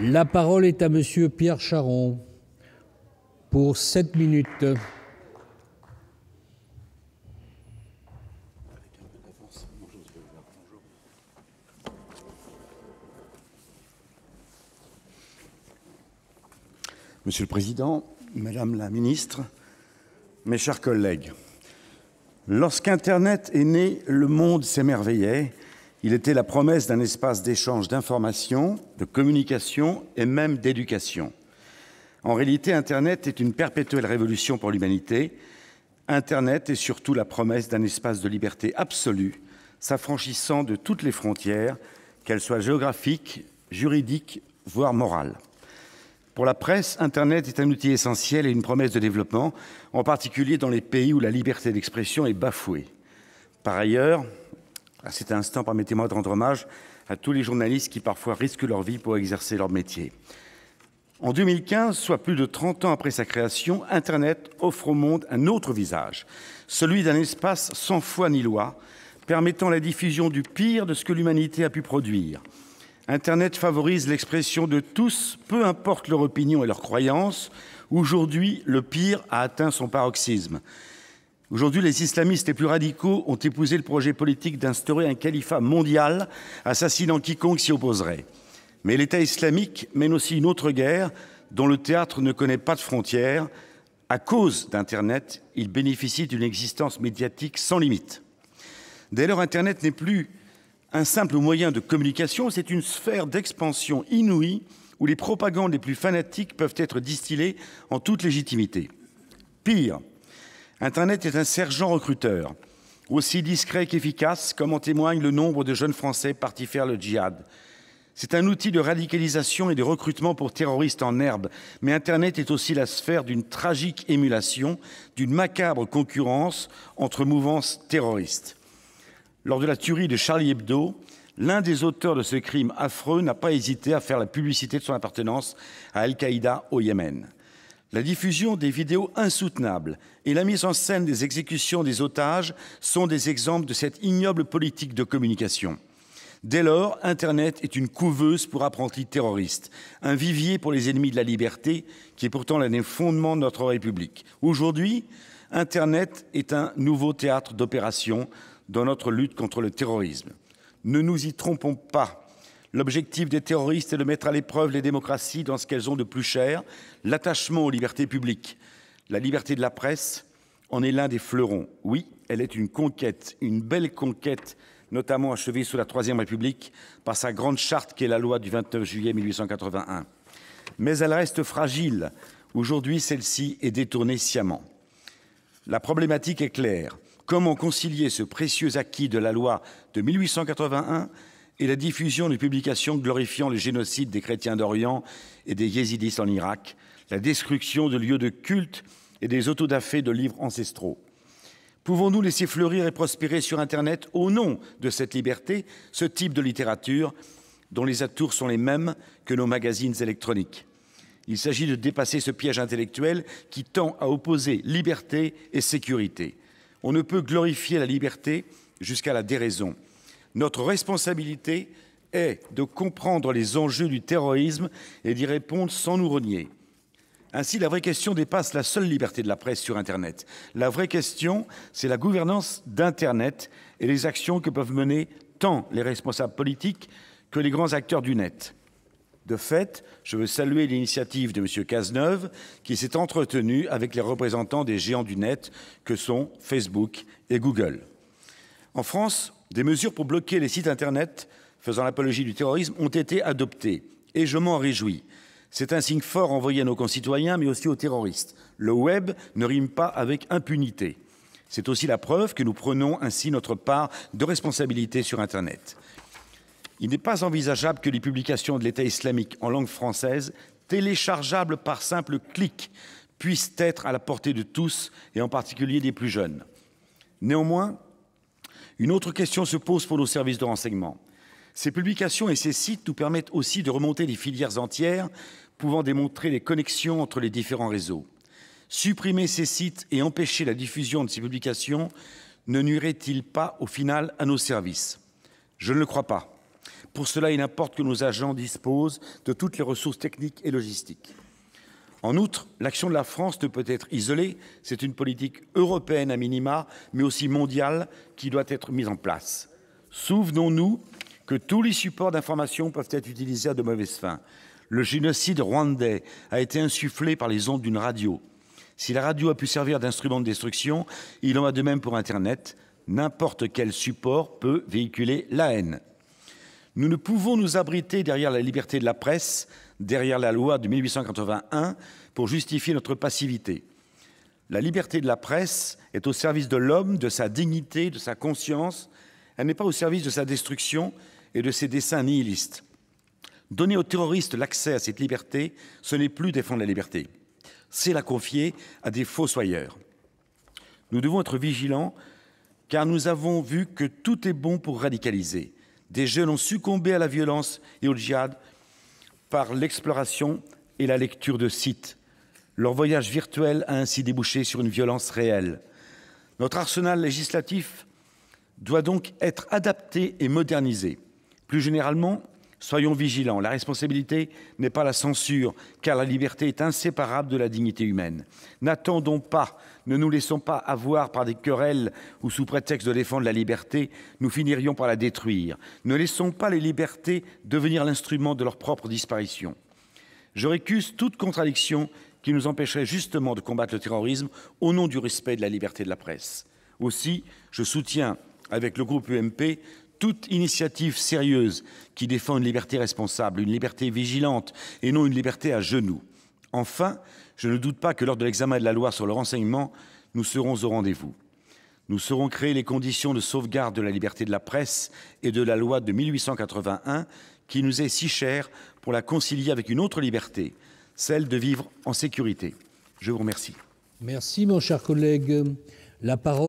La parole est à Monsieur Pierre Charon pour 7 minutes. Monsieur le Président, Madame la Ministre, mes chers collègues, lorsqu'Internet est né, le monde s'émerveillait il était la promesse d'un espace d'échange d'informations, de communication et même d'éducation. En réalité, Internet est une perpétuelle révolution pour l'humanité. Internet est surtout la promesse d'un espace de liberté absolue, s'affranchissant de toutes les frontières, qu'elles soient géographiques, juridiques, voire morales. Pour la presse, Internet est un outil essentiel et une promesse de développement, en particulier dans les pays où la liberté d'expression est bafouée. Par ailleurs, à cet instant, permettez-moi de rendre hommage à tous les journalistes qui, parfois, risquent leur vie pour exercer leur métier. En 2015, soit plus de 30 ans après sa création, Internet offre au monde un autre visage, celui d'un espace sans foi ni loi, permettant la diffusion du pire de ce que l'humanité a pu produire. Internet favorise l'expression de tous, peu importe leur opinion et leurs croyances. Aujourd'hui, le pire a atteint son paroxysme. Aujourd'hui, les islamistes les plus radicaux ont épousé le projet politique d'instaurer un califat mondial, assassinant quiconque s'y opposerait. Mais l'État islamique mène aussi une autre guerre dont le théâtre ne connaît pas de frontières. À cause d'Internet, il bénéficie d'une existence médiatique sans limite. Dès lors, Internet n'est plus un simple moyen de communication, c'est une sphère d'expansion inouïe où les propagandes les plus fanatiques peuvent être distillées en toute légitimité. Pire, Internet est un sergent recruteur, aussi discret qu'efficace, comme en témoigne le nombre de jeunes Français partis faire le djihad. C'est un outil de radicalisation et de recrutement pour terroristes en herbe, mais Internet est aussi la sphère d'une tragique émulation, d'une macabre concurrence entre mouvances terroristes. Lors de la tuerie de Charlie Hebdo, l'un des auteurs de ce crime affreux n'a pas hésité à faire la publicité de son appartenance à Al-Qaïda au Yémen. La diffusion des vidéos insoutenables et la mise en scène des exécutions des otages sont des exemples de cette ignoble politique de communication. Dès lors, Internet est une couveuse pour apprentis terroristes, un vivier pour les ennemis de la liberté, qui est pourtant l'un des fondements de notre République. Aujourd'hui, Internet est un nouveau théâtre d'opération dans notre lutte contre le terrorisme. Ne nous y trompons pas, L'objectif des terroristes est de mettre à l'épreuve les démocraties dans ce qu'elles ont de plus cher, l'attachement aux libertés publiques. La liberté de la presse en est l'un des fleurons. Oui, elle est une conquête, une belle conquête, notamment achevée sous la Troisième République par sa grande charte qui est la loi du 29 juillet 1881. Mais elle reste fragile. Aujourd'hui, celle-ci est détournée sciemment. La problématique est claire. Comment concilier ce précieux acquis de la loi de 1881 et la diffusion de publications glorifiant les génocides des chrétiens d'Orient et des yézidis en Irak, la destruction de lieux de culte et des autodafés de livres ancestraux. Pouvons-nous laisser fleurir et prospérer sur Internet, au nom de cette liberté, ce type de littérature dont les atours sont les mêmes que nos magazines électroniques Il s'agit de dépasser ce piège intellectuel qui tend à opposer liberté et sécurité. On ne peut glorifier la liberté jusqu'à la déraison. Notre responsabilité est de comprendre les enjeux du terrorisme et d'y répondre sans nous renier. Ainsi, la vraie question dépasse la seule liberté de la presse sur internet. La vraie question, c'est la gouvernance d'internet et les actions que peuvent mener tant les responsables politiques que les grands acteurs du net. De fait, je veux saluer l'initiative de M. Cazeneuve, qui s'est entretenu avec les représentants des géants du net que sont Facebook et Google. En France, des mesures pour bloquer les sites internet faisant l'apologie du terrorisme ont été adoptées, et je m'en réjouis. C'est un signe fort envoyé à nos concitoyens, mais aussi aux terroristes. Le web ne rime pas avec impunité. C'est aussi la preuve que nous prenons ainsi notre part de responsabilité sur Internet. Il n'est pas envisageable que les publications de l'État islamique en langue française, téléchargeables par simple clic, puissent être à la portée de tous, et en particulier des plus jeunes. Néanmoins, une autre question se pose pour nos services de renseignement. Ces publications et ces sites nous permettent aussi de remonter des filières entières pouvant démontrer les connexions entre les différents réseaux. Supprimer ces sites et empêcher la diffusion de ces publications ne nuirait-il pas au final à nos services Je ne le crois pas. Pour cela, il importe que nos agents disposent de toutes les ressources techniques et logistiques. En outre, l'action de la France ne peut être isolée. C'est une politique européenne à minima, mais aussi mondiale, qui doit être mise en place. Souvenons-nous que tous les supports d'information peuvent être utilisés à de mauvaises fins. Le génocide rwandais a été insufflé par les ondes d'une radio. Si la radio a pu servir d'instrument de destruction, il en va de même pour Internet. N'importe quel support peut véhiculer la haine. Nous ne pouvons nous abriter derrière la liberté de la presse, derrière la loi de 1881, pour justifier notre passivité. La liberté de la presse est au service de l'homme, de sa dignité, de sa conscience. Elle n'est pas au service de sa destruction et de ses desseins nihilistes. Donner aux terroristes l'accès à cette liberté, ce n'est plus défendre la liberté. C'est la confier à des soyeurs. Nous devons être vigilants, car nous avons vu que tout est bon pour radicaliser. Des jeunes ont succombé à la violence et au djihad par l'exploration et la lecture de sites. Leur voyage virtuel a ainsi débouché sur une violence réelle. Notre arsenal législatif doit donc être adapté et modernisé. Plus généralement, Soyons vigilants, la responsabilité n'est pas la censure, car la liberté est inséparable de la dignité humaine. N'attendons pas, ne nous laissons pas avoir par des querelles ou sous prétexte de défendre la liberté, nous finirions par la détruire. Ne laissons pas les libertés devenir l'instrument de leur propre disparition. Je récuse toute contradiction qui nous empêcherait justement de combattre le terrorisme au nom du respect de la liberté de la presse. Aussi, je soutiens avec le groupe UMP toute initiative sérieuse qui défend une liberté responsable, une liberté vigilante et non une liberté à genoux. Enfin, je ne doute pas que lors de l'examen de la loi sur le renseignement, nous serons au rendez-vous. Nous saurons créer les conditions de sauvegarde de la liberté de la presse et de la loi de 1881 qui nous est si chère pour la concilier avec une autre liberté, celle de vivre en sécurité. Je vous remercie. Merci mon cher collègue. La parole